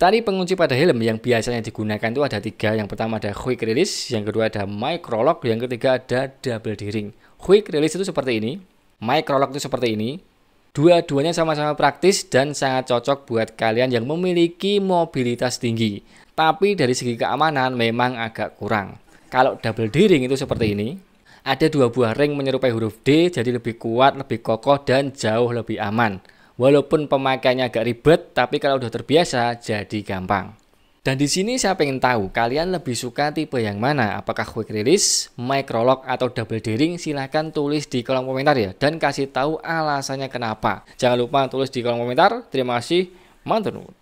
Tali pengunci pada helm yang biasanya digunakan itu ada tiga. Yang pertama ada quick release, yang kedua ada micro lock, yang ketiga ada double D-ring. Quick release itu seperti ini, micro lock itu seperti ini. Dua-duanya sama-sama praktis dan sangat cocok buat kalian yang memiliki mobilitas tinggi. Tapi dari segi keamanan memang agak kurang. Kalau double D-ring itu seperti ini, ada dua buah ring menyerupai huruf D jadi lebih kuat, lebih kokoh, dan jauh lebih aman. Walaupun pemakaiannya agak ribet, tapi kalau udah terbiasa jadi gampang. Dan di sini saya pengen tahu kalian lebih suka tipe yang mana? Apakah quick release, micro lock atau double daring? Silahkan tulis di kolom komentar ya dan kasih tahu alasannya kenapa. Jangan lupa tulis di kolom komentar. Terima kasih. Mantun.